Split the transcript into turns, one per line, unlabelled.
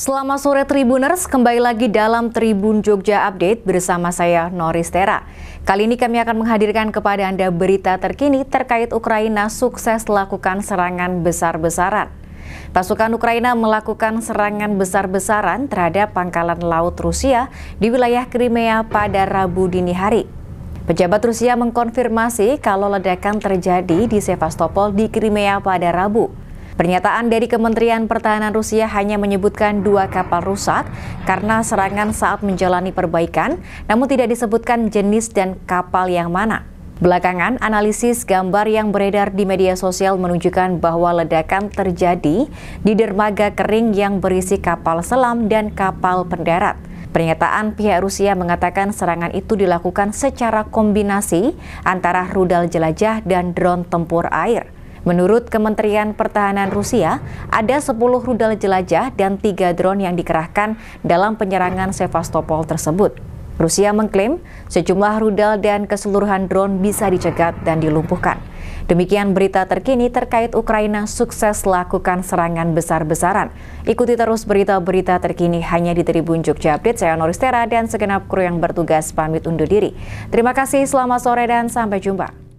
Selamat sore Tribuners, kembali lagi dalam Tribun Jogja Update bersama saya Noris Tera. Kali ini kami akan menghadirkan kepada Anda berita terkini terkait Ukraina sukses lakukan serangan besar-besaran. Pasukan Ukraina melakukan serangan besar-besaran terhadap pangkalan laut Rusia di wilayah Crimea pada Rabu dini hari. Pejabat Rusia mengkonfirmasi kalau ledakan terjadi di Sevastopol di Crimea pada Rabu. Pernyataan dari Kementerian Pertahanan Rusia hanya menyebutkan dua kapal rusak karena serangan saat menjalani perbaikan, namun tidak disebutkan jenis dan kapal yang mana. Belakangan, analisis gambar yang beredar di media sosial menunjukkan bahwa ledakan terjadi di dermaga kering yang berisi kapal selam dan kapal pendarat. Pernyataan pihak Rusia mengatakan serangan itu dilakukan secara kombinasi antara rudal jelajah dan drone tempur air. Menurut Kementerian Pertahanan Rusia, ada 10 rudal jelajah dan 3 drone yang dikerahkan dalam penyerangan Sevastopol tersebut. Rusia mengklaim sejumlah rudal dan keseluruhan drone bisa dicegat dan dilumpuhkan. Demikian berita terkini terkait Ukraina sukses lakukan serangan besar-besaran. Ikuti terus berita-berita terkini hanya di Tribun Jogja Update. Saya Noristera dan segenap kru yang bertugas pamit undur diri. Terima kasih, selamat sore dan sampai jumpa.